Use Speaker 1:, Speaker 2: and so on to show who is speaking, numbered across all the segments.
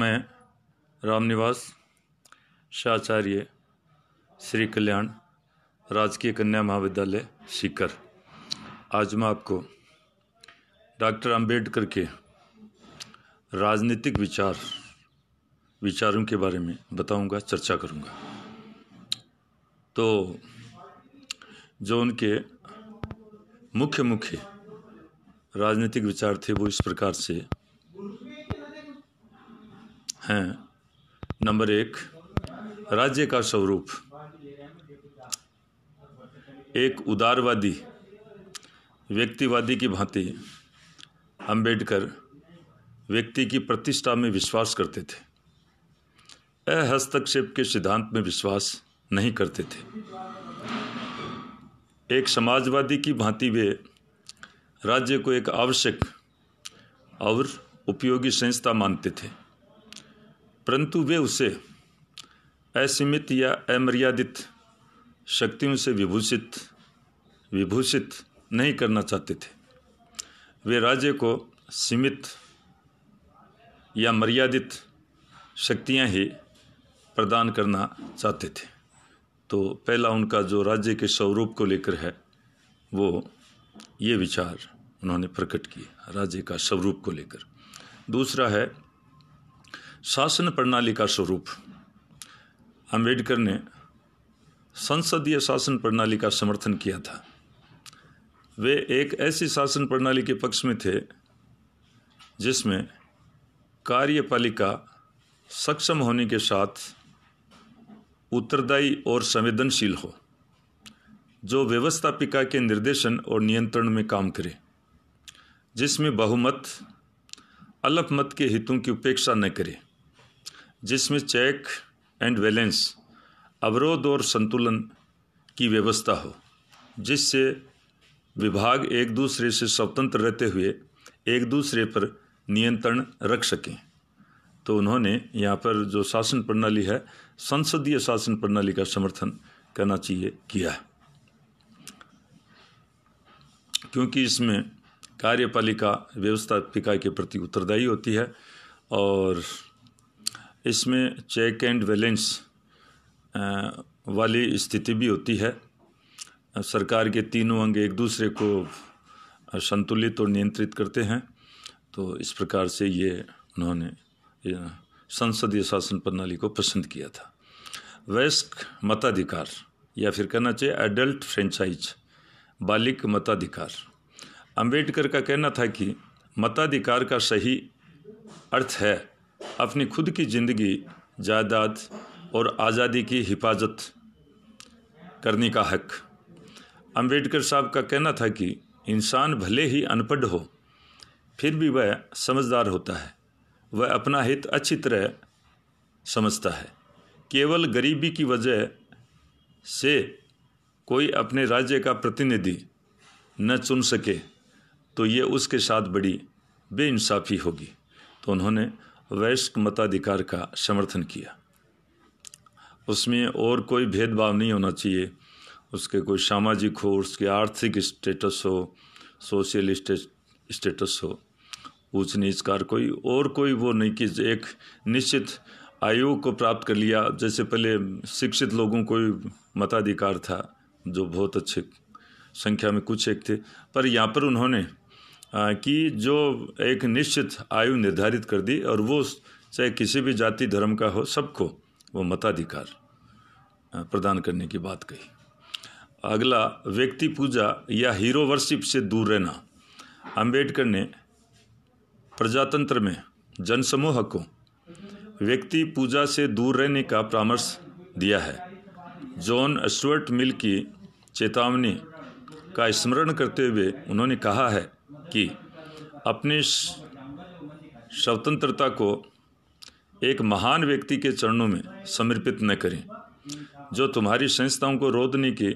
Speaker 1: मैं रामनिवास शाचार्य श्री कल्याण राजकीय कन्या महाविद्यालय सीकर आज मैं आपको डॉक्टर अंबेडकर के राजनीतिक विचार विचारों के बारे में बताऊंगा चर्चा करूंगा तो जो उनके मुख्य मुख्य राजनीतिक विचार थे वो इस प्रकार से हैं नंबर एक राज्य का स्वरूप एक उदारवादी व्यक्तिवादी की भांति अंबेडकर व्यक्ति की प्रतिष्ठा में विश्वास करते थे अहस्तक्षेप के सिद्धांत में विश्वास नहीं करते थे एक समाजवादी की भांति वे राज्य को एक आवश्यक और उपयोगी संस्था मानते थे परंतु वे उसे असीमित या अमर्यादित शक्तियों से विभूषित विभूषित नहीं करना चाहते थे वे राज्य को सीमित या मर्यादित शक्तियां ही प्रदान करना चाहते थे तो पहला उनका जो राज्य के स्वरूप को लेकर है वो ये विचार उन्होंने प्रकट किए राज्य का स्वरूप को लेकर दूसरा है शासन प्रणाली का स्वरूप अंबेडकर ने संसदीय शासन प्रणाली का समर्थन किया था वे एक ऐसी शासन प्रणाली के पक्ष में थे जिसमें कार्यपालिका सक्षम होने के साथ उत्तरदायी और संवेदनशील हो जो व्यवस्थापिका के निर्देशन और नियंत्रण में काम करे जिसमें बहुमत अल्पमत के हितों की उपेक्षा न करे जिसमें चेक एंड बैलेंस अवरोध और संतुलन की व्यवस्था हो जिससे विभाग एक दूसरे से स्वतंत्र रहते हुए एक दूसरे पर नियंत्रण रख सकें तो उन्होंने यहाँ पर जो शासन प्रणाली है संसदीय शासन प्रणाली का समर्थन करना चाहिए किया क्योंकि इसमें कार्यपालिका व्यवस्थापिका के प्रति उत्तरदायी होती है और इसमें चेक एंड बैलेंस वाली स्थिति भी होती है सरकार के तीनों अंग एक दूसरे को संतुलित और नियंत्रित करते हैं तो इस प्रकार से ये उन्होंने संसदीय शासन प्रणाली को पसंद किया था वयस्क मताधिकार या फिर कहना चाहिए एडल्ट फ्रेंचाइज बालिक मताधिकार अंबेडकर का कहना था कि मताधिकार का सही अर्थ है अपनी खुद की ज़िंदगी जायदाद और आज़ादी की हिफाजत करने का हक अंबेडकर साहब का कहना था कि इंसान भले ही अनपढ़ हो फिर भी वह समझदार होता है वह अपना हित अच्छी तरह समझता है केवल गरीबी की वजह से कोई अपने राज्य का प्रतिनिधि न चुन सके तो ये उसके साथ बड़ी बेइंसाफ़ी होगी तो उन्होंने वैश्विक मताधिकार का समर्थन किया उसमें और कोई भेदभाव नहीं होना चाहिए उसके कोई सामाजिक हो उसके आर्थिक स्टेटस हो सोशल स्टेटस हो ऊंच नीच कार कोई और कोई वो नहीं कि एक निश्चित आयु को प्राप्त कर लिया जैसे पहले शिक्षित लोगों को मताधिकार था जो बहुत अच्छे संख्या में कुछ एक थे पर यहाँ पर उन्होंने कि जो एक निश्चित आयु निर्धारित कर दी और वो चाहे किसी भी जाति धर्म का हो सबको वो मताधिकार प्रदान करने की बात कही अगला व्यक्ति पूजा या हीरो वर्शिप से दूर रहना अंबेडकर ने प्रजातंत्र में जनसमूह को व्यक्ति पूजा से दूर रहने का परामर्श दिया है जॉन स्टुअर्ट मिल की चेतावनी का स्मरण करते हुए उन्होंने कहा है कि अपनी स्वतंत्रता को एक महान व्यक्ति के चरणों में समर्पित न करें जो तुम्हारी संस्थाओं को रोदने के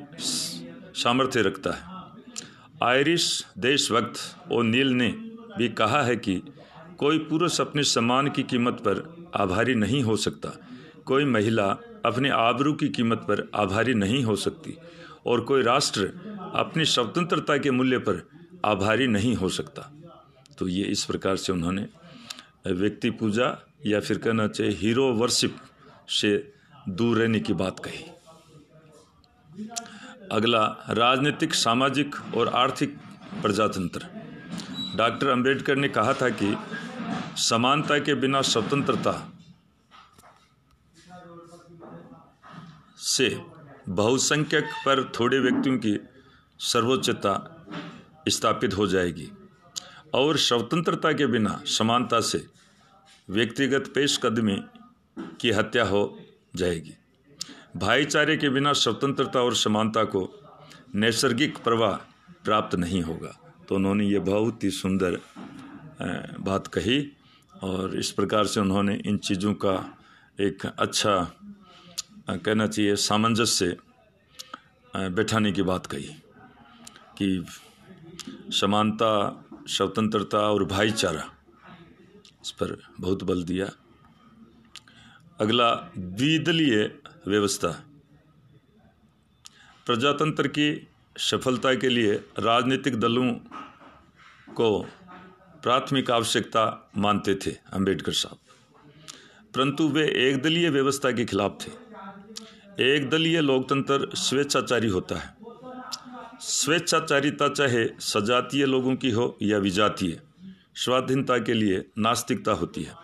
Speaker 1: सामर्थ्य रखता है आयरिश देशभक्त ओ नील ने भी कहा है कि कोई पुरुष अपने सम्मान की कीमत पर आभारी नहीं हो सकता कोई महिला अपने आबरू की कीमत पर आभारी नहीं हो सकती और कोई राष्ट्र अपनी स्वतंत्रता के मूल्य पर आभारी नहीं हो सकता तो ये इस प्रकार से उन्होंने व्यक्ति पूजा या फिर कहना चाहिए हीरो वर्शिप से दूर रहने की बात कही अगला राजनीतिक सामाजिक और आर्थिक प्रजातंत्र डॉक्टर अंबेडकर ने कहा था कि समानता के बिना स्वतंत्रता से बहुसंख्यक पर थोड़े व्यक्तियों की सर्वोच्चता स्थापित हो जाएगी और स्वतंत्रता के बिना समानता से व्यक्तिगत पेशकदमी की हत्या हो जाएगी भाईचारे के बिना स्वतंत्रता और समानता को नैसर्गिक प्रवाह प्राप्त नहीं होगा तो उन्होंने ये बहुत ही सुंदर बात कही और इस प्रकार से उन्होंने इन चीज़ों का एक अच्छा कहना चाहिए सामंजस्य बैठाने की बात कही कि समानता स्वतंत्रता और भाईचारा इस पर बहुत बल दिया अगला द्विदलीय व्यवस्था प्रजातंत्र की सफलता के लिए राजनीतिक दलों को प्राथमिक आवश्यकता मानते थे अंबेडकर साहब परंतु वे एकदलीय व्यवस्था के खिलाफ थे एकदलीय लोकतंत्र स्वेच्छाचारी होता है स्वेच्छाचारिता चाहे सजातीय लोगों की हो या विजातीय स्वाधीनता के लिए नास्तिकता होती है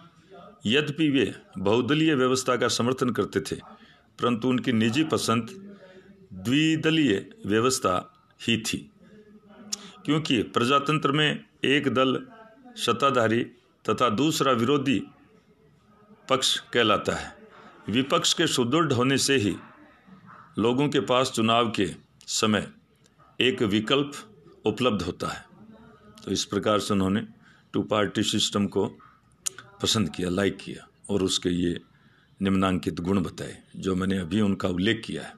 Speaker 1: यद्यपि वे बहुदलीय व्यवस्था का समर्थन करते थे परंतु उनकी निजी पसंद द्विदलीय व्यवस्था ही थी क्योंकि प्रजातंत्र में एक दल सत्ताधारी तथा दूसरा विरोधी पक्ष कहलाता है विपक्ष के सुदृढ़ होने से ही लोगों के पास चुनाव के समय एक विकल्प उपलब्ध होता है तो इस प्रकार से उन्होंने टू पार्टी सिस्टम को पसंद किया लाइक किया और उसके ये निम्नांकित गुण बताए जो मैंने अभी उनका उल्लेख किया है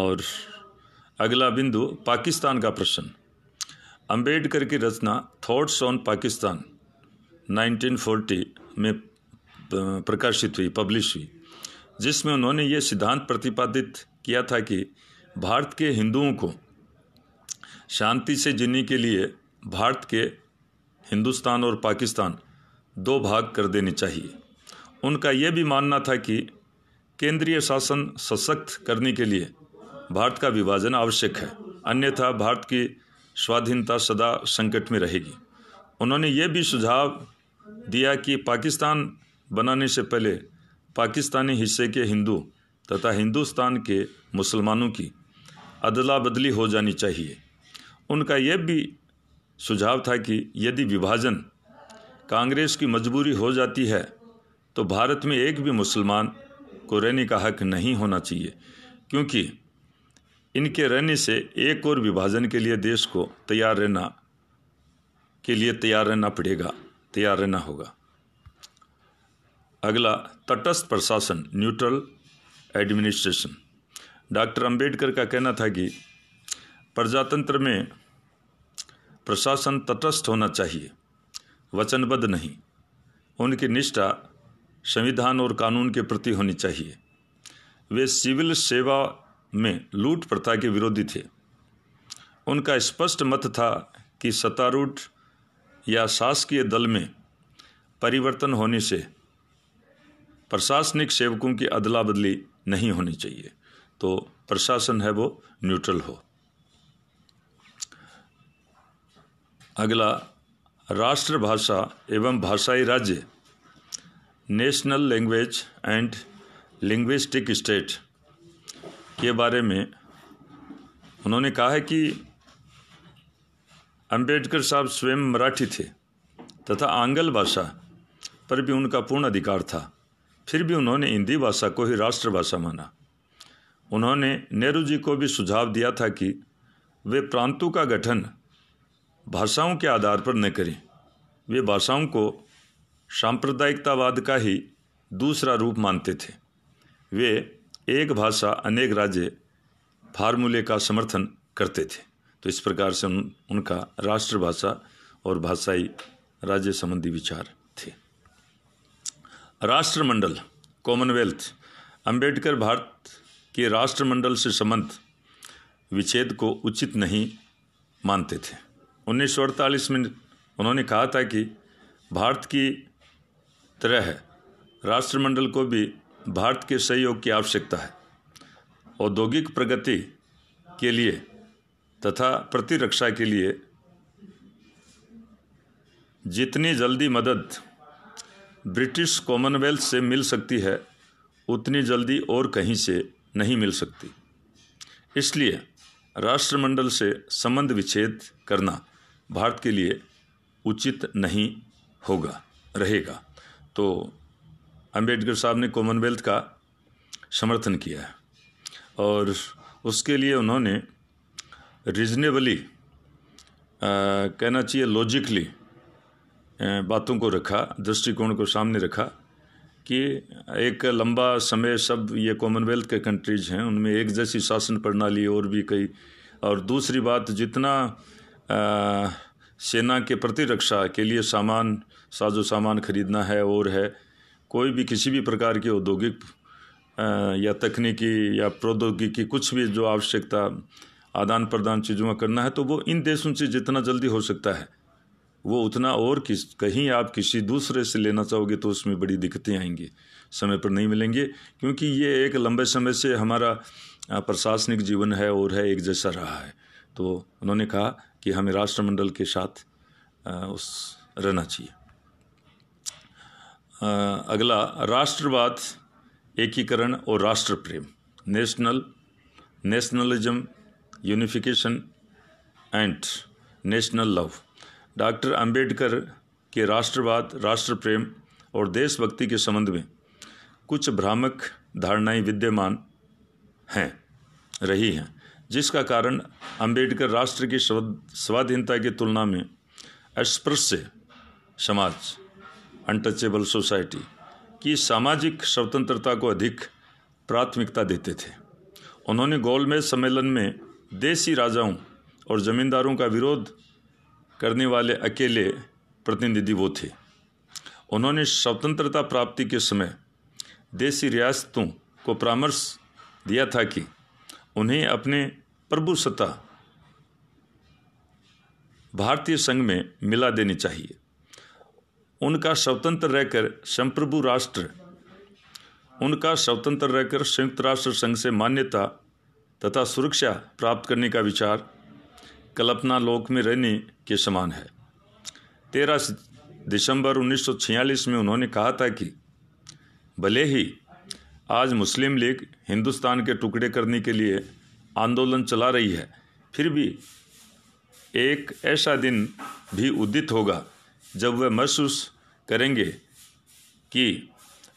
Speaker 1: और अगला बिंदु पाकिस्तान का प्रश्न अंबेडकर की रचना थॉट्स ऑन पाकिस्तान 1940 में प्रकाशित हुई पब्लिश हुई जिसमें उन्होंने ये सिद्धांत प्रतिपादित किया था कि भारत के हिंदुओं को शांति से जीने के लिए भारत के हिंदुस्तान और पाकिस्तान दो भाग कर देने चाहिए उनका यह भी मानना था कि केंद्रीय शासन सशक्त करने के लिए भारत का विभाजन आवश्यक है अन्यथा भारत की स्वाधीनता सदा संकट में रहेगी उन्होंने ये भी सुझाव दिया कि पाकिस्तान बनाने से पहले पाकिस्तानी हिस्से के हिंदू तथा हिंदुस्तान के मुसलमानों की अदला बदली हो जानी चाहिए उनका यह भी सुझाव था कि यदि विभाजन कांग्रेस की मजबूरी हो जाती है तो भारत में एक भी मुसलमान को रहने का हक नहीं होना चाहिए क्योंकि इनके रहने से एक और विभाजन के लिए देश को तैयार रहना के लिए तैयार रहना पड़ेगा तैयार रहना होगा अगला तटस्थ प्रशासन न्यूट्रल एडमिनिस्ट्रेशन डॉक्टर अंबेडकर का कहना था कि प्रजातंत्र में प्रशासन तटस्थ होना चाहिए वचनबद्ध नहीं उनकी निष्ठा संविधान और कानून के प्रति होनी चाहिए वे सिविल सेवा में लूट प्रथा के विरोधी थे उनका स्पष्ट मत था कि सत्तारूढ़ या शासकीय दल में परिवर्तन होने से प्रशासनिक सेवकों की अदला बदली नहीं होनी चाहिए तो प्रशासन है वो न्यूट्रल हो अगला राष्ट्रभाषा एवं भाषाई राज्य national language and linguistic state के बारे में उन्होंने कहा है कि अंबेडकर साहब स्वयं मराठी थे तथा आंगल भाषा पर भी उनका पूर्ण अधिकार था फिर भी उन्होंने हिंदी भाषा को ही राष्ट्रभाषा माना उन्होंने नेहरू जी को भी सुझाव दिया था कि वे प्रांतों का गठन भाषाओं के आधार पर न करें वे भाषाओं को सांप्रदायिकतावाद का ही दूसरा रूप मानते थे वे एक भाषा अनेक राज्य फार्मूले का समर्थन करते थे तो इस प्रकार से उन, उनका राष्ट्रभाषा और भाषाई राज्य संबंधी विचार थे राष्ट्रमंडल कॉमनवेल्थ अंबेडकर भारत के राष्ट्रमंडल से संबंध विच्छेद को उचित नहीं मानते थे उन्नीस में उन्होंने कहा था कि भारत की तरह राष्ट्रमंडल को भी भारत के सहयोग की आवश्यकता है औद्योगिक प्रगति के लिए तथा प्रतिरक्षा के लिए जितनी जल्दी मदद ब्रिटिश कॉमनवेल्थ से मिल सकती है उतनी जल्दी और कहीं से नहीं मिल सकती इसलिए राष्ट्रमंडल से संबंध विच्छेद करना भारत के लिए उचित नहीं होगा रहेगा तो अंबेडकर साहब ने कॉमनवेल्थ का समर्थन किया है और उसके लिए उन्होंने रीजनेबली कहना चाहिए लॉजिकली बातों को रखा दृष्टिकोण को सामने रखा कि एक लंबा समय सब ये कॉमनवेल्थ के कंट्रीज हैं उनमें एक जैसी शासन प्रणाली और भी कई और दूसरी बात जितना सेना के प्रतिरक्षा के लिए सामान साजो सामान खरीदना है और है कोई भी किसी भी प्रकार की औद्योगिक या तकनीकी या प्रौद्योगिकी कुछ भी जो आवश्यकता आदान प्रदान चीज़ों में करना है तो वो इन देशों से जितना जल्दी हो सकता है वो उतना और किस कहीं आप किसी दूसरे से लेना चाहोगे तो उसमें बड़ी दिक्कतें आएंगी समय पर नहीं मिलेंगे क्योंकि ये एक लंबे समय से हमारा प्रशासनिक जीवन है और है एक जैसा रहा है तो उन्होंने कहा कि हमें राष्ट्रमंडल के साथ उस रहना चाहिए अगला राष्ट्रवाद एकीकरण और राष्ट्र प्रेम national nationalism unification and national love doctor Ambedkar के राष्ट्रवाद राष्ट्र प्रेम और देशभक्ति के संबंध में कुछ भ्रामक धारणाएं विद्यमान हैं रही हैं जिसका कारण अंबेडकर राष्ट्र की स्वाधीनता की तुलना में अस्पृश्य समाज अनटचेबल सोसाइटी की सामाजिक स्वतंत्रता को अधिक प्राथमिकता देते थे उन्होंने गोलमेज सम्मेलन में देसी राजाओं और जमींदारों का विरोध करने वाले अकेले प्रतिनिधि वो थे उन्होंने स्वतंत्रता प्राप्ति के समय देसी रियासतों को परामर्श दिया था कि उन्हें अपने प्रभु सत्ता भारतीय संघ में मिला देनी चाहिए उनका स्वतंत्र रहकर संप्रभु राष्ट्र उनका स्वतंत्र रहकर संयुक्त राष्ट्र संघ से मान्यता तथा सुरक्षा प्राप्त करने का विचार कल्पना लोक में रहने के समान है तेरह दिसंबर 1946 में उन्होंने कहा था कि भले ही आज मुस्लिम लीग हिंदुस्तान के टुकड़े करने के लिए आंदोलन चला रही है फिर भी एक ऐसा दिन भी उदित होगा जब वह महसूस करेंगे कि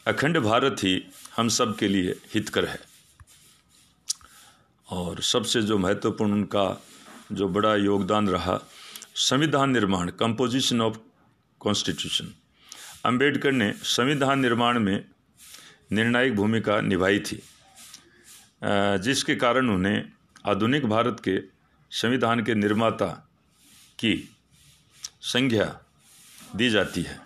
Speaker 1: अखंड भारत ही हम सब के लिए हितकर है और सबसे जो महत्वपूर्ण उनका जो बड़ा योगदान रहा संविधान निर्माण कंपोजिशन ऑफ कॉन्स्टिट्यूशन अंबेडकर ने संविधान निर्माण में निर्णायक भूमिका निभाई थी जिसके कारण उन्हें आधुनिक भारत के संविधान के निर्माता की संज्ञा दी जाती है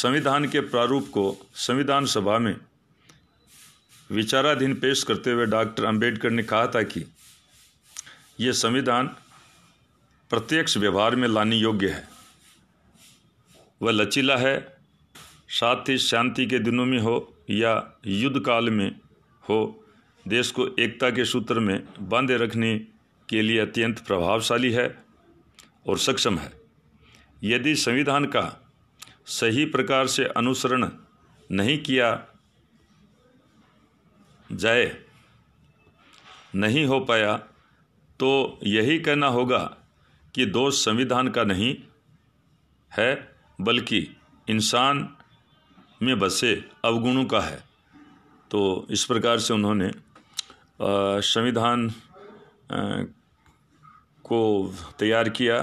Speaker 1: संविधान के प्रारूप को संविधान सभा में विचाराधीन पेश करते हुए डॉक्टर अंबेडकर ने कहा था कि यह संविधान प्रत्यक्ष व्यवहार में लाने योग्य है वह लचीला है साथ ही शांति के दिनों में हो या युद्ध काल में हो देश को एकता के सूत्र में बांधे रखने के लिए अत्यंत प्रभावशाली है और सक्षम है यदि संविधान का सही प्रकार से अनुसरण नहीं किया जाए नहीं हो पाया तो यही कहना होगा कि दोष संविधान का नहीं है बल्कि इंसान में बसे अवगुणों का है तो इस प्रकार से उन्होंने संविधान को तैयार किया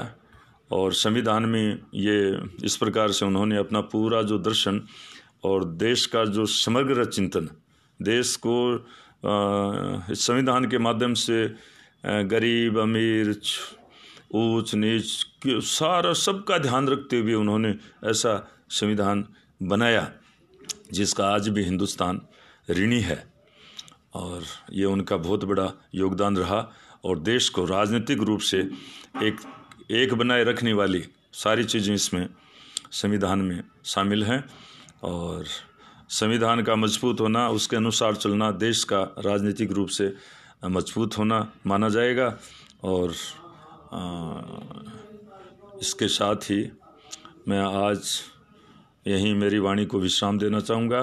Speaker 1: और संविधान में ये इस प्रकार से उन्होंने अपना पूरा जो दर्शन और देश का जो समग्र चिंतन देश को इस संविधान के माध्यम से गरीब अमीर ऊंच नीच सारा सबका ध्यान रखते हुए उन्होंने ऐसा संविधान बनाया जिसका आज भी हिंदुस्तान ऋणी है और ये उनका बहुत बड़ा योगदान रहा और देश को राजनीतिक रूप से एक एक बनाए रखने वाली सारी चीज़ें इसमें संविधान में शामिल हैं और संविधान का मजबूत होना उसके अनुसार चलना देश का राजनीतिक रूप से मजबूत होना माना जाएगा और आ, इसके साथ ही मैं आज यहीं मेरी वाणी को विश्राम देना चाहूँगा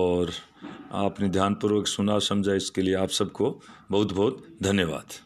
Speaker 1: और आपने ध्यानपूर्वक सुना समझा इसके लिए आप सबको बहुत बहुत धन्यवाद